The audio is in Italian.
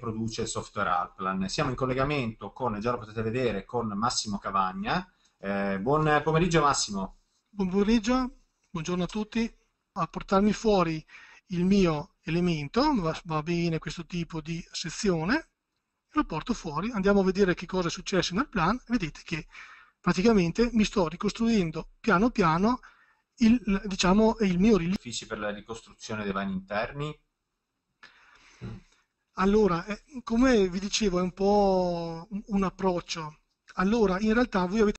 produce il software Alplan. Siamo in collegamento con, già lo potete vedere, con Massimo Cavagna. Eh, buon pomeriggio Massimo. Buon pomeriggio, buongiorno a tutti. A portarmi fuori il mio elemento, va, va bene questo tipo di sezione, lo porto fuori, andiamo a vedere che cosa è successo nel plan, vedete che praticamente mi sto ricostruendo piano piano il, diciamo, il mio rilievo. per la ricostruzione dei vani interni allora, eh, come vi dicevo, è un po' un approccio. Allora, in realtà voi avete